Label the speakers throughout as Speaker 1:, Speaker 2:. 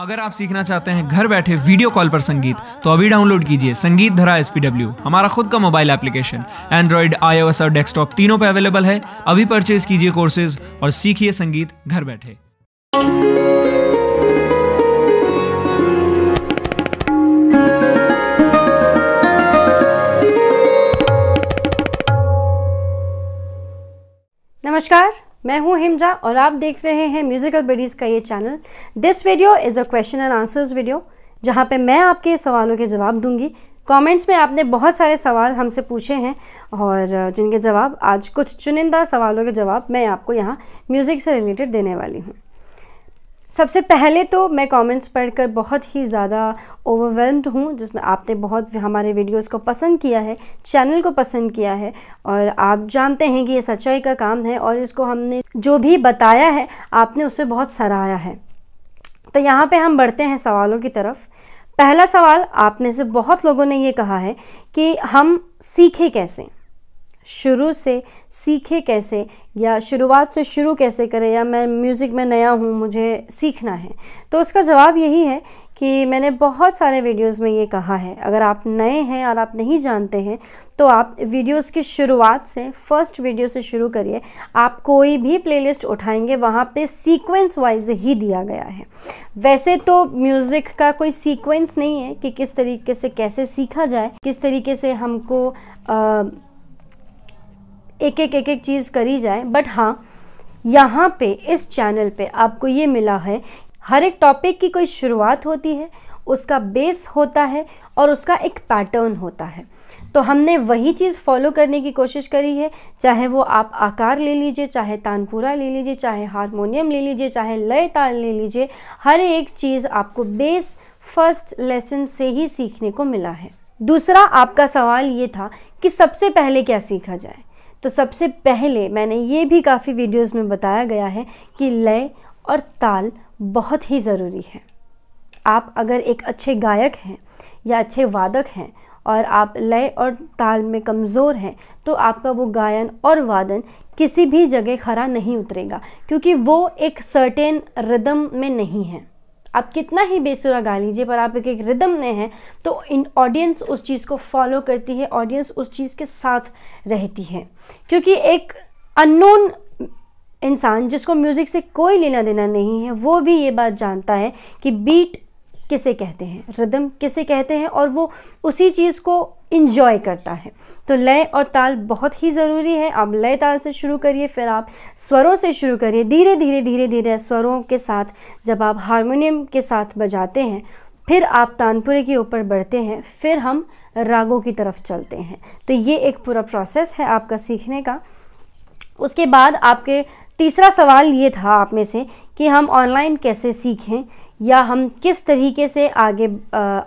Speaker 1: अगर आप सीखना चाहते हैं घर बैठे वीडियो कॉल पर संगीत तो अभी डाउनलोड कीजिए संगीत धरा एस हमारा खुद का मोबाइल एप्लीकेशन एंड्रॉइड आई और डेस्कटॉप तीनों पर अवेलेबल है अभी परचेज कीजिए कोर्सेज और सीखिए संगीत घर बैठे नमस्कार मैं हूं हिमजा और आप देख रहे हैं म्यूजिकल बडीज़ का ये channel this video is a question and answers video जहां पे मैं आपके सवालों के जवाब दूंगी कमेंट्स में आपने बहुत सारे सवाल हमसे पूछे हैं और जिनके जवाब आज कुछ चुनिंदा सवालों के जवाब मैं आपको यहाँ म्यूज़िक से रिलेटेड देने वाली हूँ सबसे पहले तो मैं कमेंट्स पढ़कर बहुत ही ज़्यादा ओवरवेलम्ड हूँ जिसमें आपने बहुत हमारे वीडियोस को पसंद किया है चैनल को पसंद किया है और आप जानते हैं कि ये सच्चाई का काम है और इसको हमने जो भी बताया है आपने उसे बहुत सराहाया है तो यहाँ पे हम बढ़ते हैं सवालों की तरफ पहला सवाल आप में से बहुत लोगों ने ये कहा है कि हम सीखे कैसे शुरू से सीखे कैसे या शुरुआत से शुरू कैसे करें या मैं म्यूज़िक में नया हूँ मुझे सीखना है तो उसका जवाब यही है कि मैंने बहुत सारे वीडियोस में ये कहा है अगर आप नए हैं और आप नहीं जानते हैं तो आप वीडियोस की शुरुआत से फर्स्ट वीडियो से शुरू करिए आप कोई भी प्लेलिस्ट उठाएंगे वहाँ पे सीक्वेंस वाइज ही दिया गया है वैसे तो म्यूज़िक का कोई सीक्वेंस नहीं है कि किस तरीके से कैसे सीखा जाए किस तरीके से हमको आ, एक एक एक एक चीज़ करी जाए बट हाँ यहाँ पे इस चैनल पे आपको ये मिला है हर एक टॉपिक की कोई शुरुआत होती है उसका बेस होता है और उसका एक पैटर्न होता है तो हमने वही चीज़ फॉलो करने की कोशिश करी है चाहे वो आप आकार ले लीजिए चाहे तानपुरा ले लीजिए चाहे हारमोनियम ले लीजिए चाहे लय ताल ले लीजिए हर एक चीज़ आपको बेस फर्स्ट लेसन से ही सीखने को मिला है दूसरा आपका सवाल ये था कि सबसे पहले क्या सीखा जाए तो सबसे पहले मैंने ये भी काफ़ी वीडियोस में बताया गया है कि लय और ताल बहुत ही ज़रूरी है आप अगर एक अच्छे गायक हैं या अच्छे वादक हैं और आप लय और ताल में कमज़ोर हैं तो आपका वो गायन और वादन किसी भी जगह खरा नहीं उतरेगा क्योंकि वो एक सर्टेन रिदम में नहीं है आप कितना ही बेसुरा गा लीजिए पर आप एक एक रिदम में हैं तो इन ऑडियंस उस चीज़ को फॉलो करती है ऑडियंस उस चीज़ के साथ रहती है क्योंकि एक अननोन इंसान जिसको म्यूज़िक से कोई लेना देना नहीं है वो भी ये बात जानता है कि बीट किसे कहते हैं रिदम किसे कहते हैं और वो उसी चीज़ को इंजॉय करता है तो लय और ताल बहुत ही ज़रूरी है आप लय ताल से शुरू करिए फिर आप स्वरों से शुरू करिए धीरे धीरे धीरे धीरे स्वरों के साथ जब आप हारमोनियम के साथ बजाते हैं फिर आप तानपुरे के ऊपर बढ़ते हैं फिर हम रागों की तरफ चलते हैं तो ये एक पूरा प्रोसेस है आपका सीखने का उसके बाद आपके तीसरा सवाल ये था आप में से कि हम ऑनलाइन कैसे सीखें या हम किस तरीके से आगे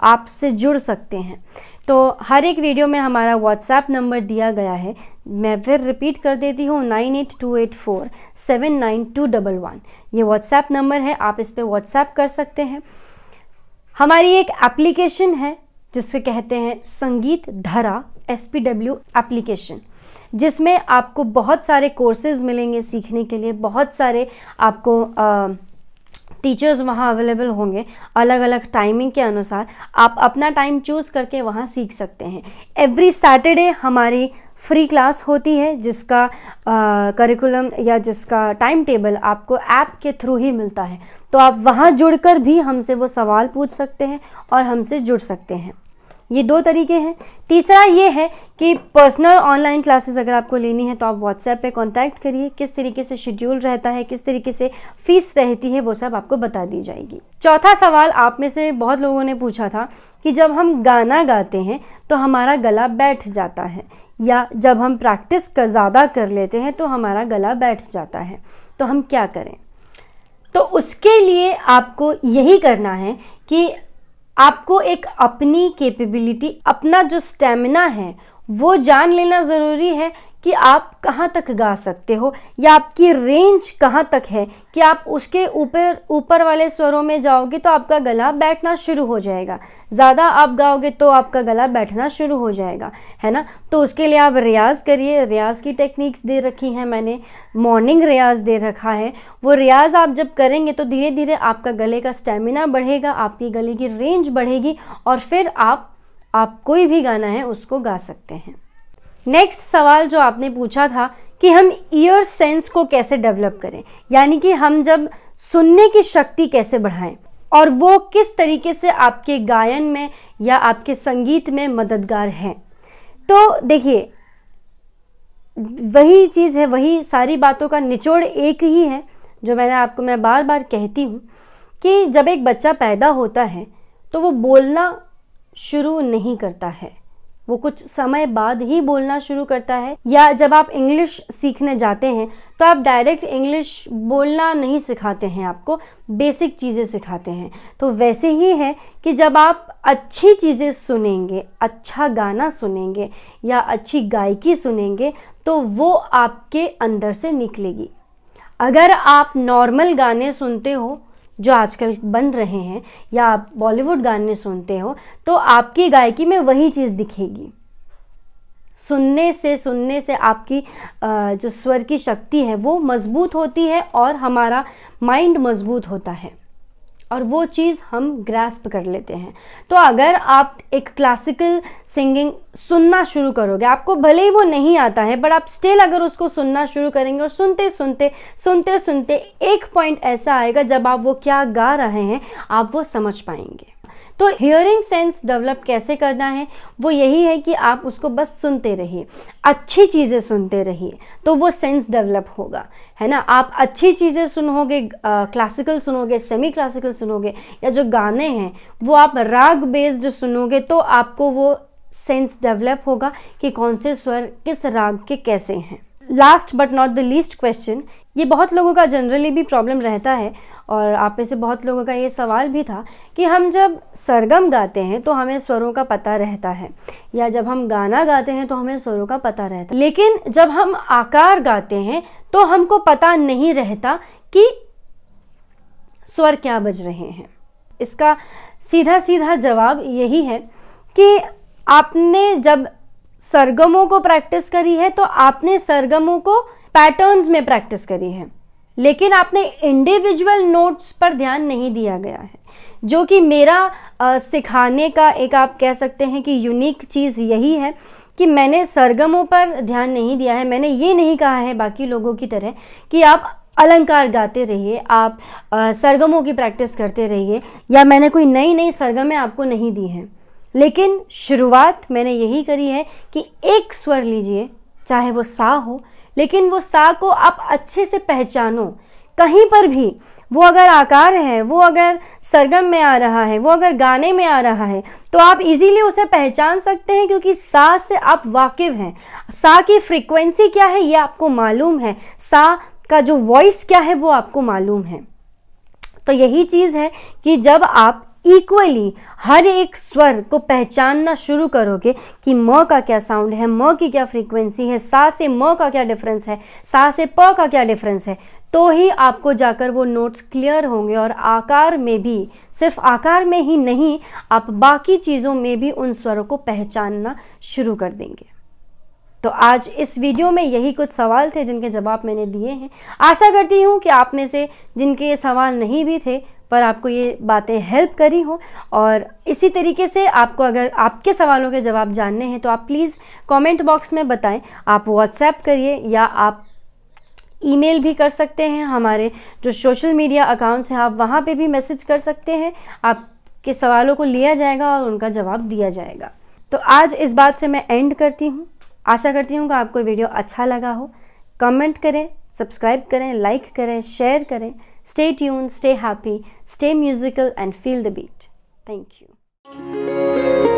Speaker 1: आपसे जुड़ सकते हैं तो हर एक वीडियो में हमारा व्हाट्सएप नंबर दिया गया है मैं फिर रिपीट कर देती हूँ nine eight two eight four seven nine two double one ये व्हाट्सएप नंबर है आप इस पर व्हाट्सएप कर सकते हैं हमारी एक एप्लीकेशन है जिसे कहते हैं संगीत धरा एस पी डब्ल्यू एप्लीकेशन जिसमें आपको बहुत सारे कोर्सेज मिलेंगे सीखने के लिए बहुत सारे आपको आ, टीचर्स वहाँ अवेलेबल होंगे अलग अलग टाइमिंग के अनुसार आप अपना टाइम चूज़ करके वहाँ सीख सकते हैं एवरी सैटरडे हमारी फ्री क्लास होती है जिसका करिकुलम या जिसका टाइम टेबल आपको ऐप के थ्रू ही मिलता है तो आप वहाँ जुड़कर भी हमसे वो सवाल पूछ सकते हैं और हमसे जुड़ सकते हैं ये दो तरीके हैं तीसरा ये है कि पर्सनल ऑनलाइन क्लासेस अगर आपको लेनी है तो आप व्हाट्सएप पे कांटेक्ट करिए किस तरीके से शेड्यूल रहता है किस तरीके से फ़ीस रहती है वो सब आपको बता दी जाएगी चौथा सवाल आप में से बहुत लोगों ने पूछा था कि जब हम गाना गाते हैं तो हमारा गला बैठ जाता है या जब हम प्रैक्टिस कर ज़्यादा कर लेते हैं तो हमारा गला बैठ जाता है तो हम क्या करें तो उसके लिए आपको यही करना है कि आपको एक अपनी कैपेबिलिटी अपना जो स्टेमिना है वो जान लेना ज़रूरी है कि आप कहाँ तक गा सकते हो या आपकी रेंज कहाँ तक है कि आप उसके ऊपर ऊपर वाले स्वरों में जाओगे तो आपका गला बैठना शुरू हो जाएगा ज़्यादा आप गाओगे तो आपका गला बैठना शुरू हो जाएगा है ना तो उसके लिए आप रियाज़ करिए रियाज़ की टेक्निक्स दे रखी हैं मैंने मॉर्निंग रियाज दे रखा है वो रियाज आप जब करेंगे तो धीरे धीरे आपका गले का स्टेमिना बढ़ेगा आपकी गले की रेंज बढ़ेगी और फिर आप आप कोई भी गाना है उसको गा सकते हैं नेक्स्ट सवाल जो आपने पूछा था कि हम ईयर सेंस को कैसे डेवलप करें यानी कि हम जब सुनने की शक्ति कैसे बढ़ाएं और वो किस तरीके से आपके गायन में या आपके संगीत में मददगार हैं तो देखिए वही चीज़ है वही सारी बातों का निचोड़ एक ही है जो मैंने आपको मैं बार बार कहती हूँ कि जब एक बच्चा पैदा होता है तो वो बोलना शुरू नहीं करता है वो कुछ समय बाद ही बोलना शुरू करता है या जब आप इंग्लिश सीखने जाते हैं तो आप डायरेक्ट इंग्लिश बोलना नहीं सिखाते हैं आपको बेसिक चीज़ें सिखाते हैं तो वैसे ही है कि जब आप अच्छी चीज़ें सुनेंगे अच्छा गाना सुनेंगे या अच्छी गायकी सुनेंगे तो वो आपके अंदर से निकलेगी अगर आप नॉर्मल गाने सुनते हो जो आजकल बन रहे हैं या आप बॉलीवुड गाने सुनते हो तो आपकी गायकी में वही चीज़ दिखेगी सुनने से सुनने से आपकी जो स्वर की शक्ति है वो मज़बूत होती है और हमारा माइंड मज़बूत होता है और वो चीज़ हम ग्रेस्प कर लेते हैं तो अगर आप एक क्लासिकल सिंगिंग सुनना शुरू करोगे आपको भले ही वो नहीं आता है बट आप स्टिल अगर उसको सुनना शुरू करेंगे और सुनते सुनते सुनते सुनते एक पॉइंट ऐसा आएगा जब आप वो क्या गा रहे हैं आप वो समझ पाएंगे तो हियरिंग सेंस डेवलप कैसे करना है वो यही है कि आप उसको बस सुनते रहिए अच्छी चीज़ें सुनते रहिए तो वो सेंस डेवलप होगा है ना आप अच्छी चीज़ें सुनोगे क्लासिकल सुनोगे सेमी क्लासिकल सुनोगे या जो गाने हैं वो आप राग बेस्ड सुनोगे तो आपको वो सेंस डेवलप होगा कि कौन से स्वर किस राग के कैसे हैं last but not the least question ये बहुत लोगों का जनरली भी प्रॉब्लम रहता है और आप में से बहुत लोगों का ये सवाल भी था कि हम जब सरगम गाते हैं तो हमें स्वरों का पता रहता है या जब हम गाना गाते हैं तो हमें स्वरों का पता रहता है लेकिन जब हम आकार गाते हैं तो हमको पता नहीं रहता कि स्वर क्या बज रहे हैं इसका सीधा सीधा जवाब यही है कि आपने जब सरगमों को प्रैक्टिस करी है तो आपने सरगमों को पैटर्न्स में प्रैक्टिस करी है लेकिन आपने इंडिविजुअल नोट्स पर ध्यान नहीं दिया गया है जो कि मेरा आ, सिखाने का एक आप कह सकते हैं कि यूनिक चीज़ यही है कि मैंने सरगमों पर ध्यान नहीं दिया है मैंने ये नहीं कहा है बाकी लोगों की तरह कि आप अलंकार गाते रहिए आप आ, सरगमों की प्रैक्टिस करते रहिए या मैंने कोई नई नई सरगमें आपको नहीं दी हैं लेकिन शुरुआत मैंने यही करी है कि एक स्वर लीजिए चाहे वो सा हो लेकिन वो सा को आप अच्छे से पहचानो कहीं पर भी वो अगर आकार है वो अगर सरगम में आ रहा है वो अगर गाने में आ रहा है तो आप इजीली उसे पहचान सकते हैं क्योंकि सा से आप वाकिफ़ हैं सा की फ्रीक्वेंसी क्या है ये आपको मालूम है सा का जो वॉइस क्या है वो आपको मालूम है तो यही चीज़ है कि जब आप इक्वली हर एक स्वर को पहचानना शुरू करोगे कि म का क्या साउंड है म की क्या फ्रीक्वेंसी है सा से म का क्या डिफरेंस है सा से प का क्या डिफरेंस है तो ही आपको जाकर वो नोट्स क्लियर होंगे और आकार में भी सिर्फ आकार में ही नहीं आप बाकी चीज़ों में भी उन स्वरों को पहचानना शुरू कर देंगे तो आज इस वीडियो में यही कुछ सवाल थे जिनके जवाब मैंने दिए हैं आशा करती हूँ कि आप में से जिनके ये सवाल नहीं भी थे पर आपको ये बातें हेल्प करी हों और इसी तरीके से आपको अगर आपके सवालों के जवाब जानने हैं तो आप प्लीज़ कमेंट बॉक्स में बताएं आप व्हाट्सएप करिए या आप ईमेल भी कर सकते हैं हमारे जो सोशल मीडिया अकाउंट्स हैं आप वहाँ पे भी मैसेज कर सकते हैं आपके सवालों को लिया जाएगा और उनका जवाब दिया जाएगा तो आज इस बात से मैं एंड करती हूँ आशा करती हूँ कि आपको वीडियो अच्छा लगा हो कमेंट करें सब्सक्राइब करें लाइक करें शेयर करें Stay tuned, stay happy, stay musical, and feel the beat. Thank you.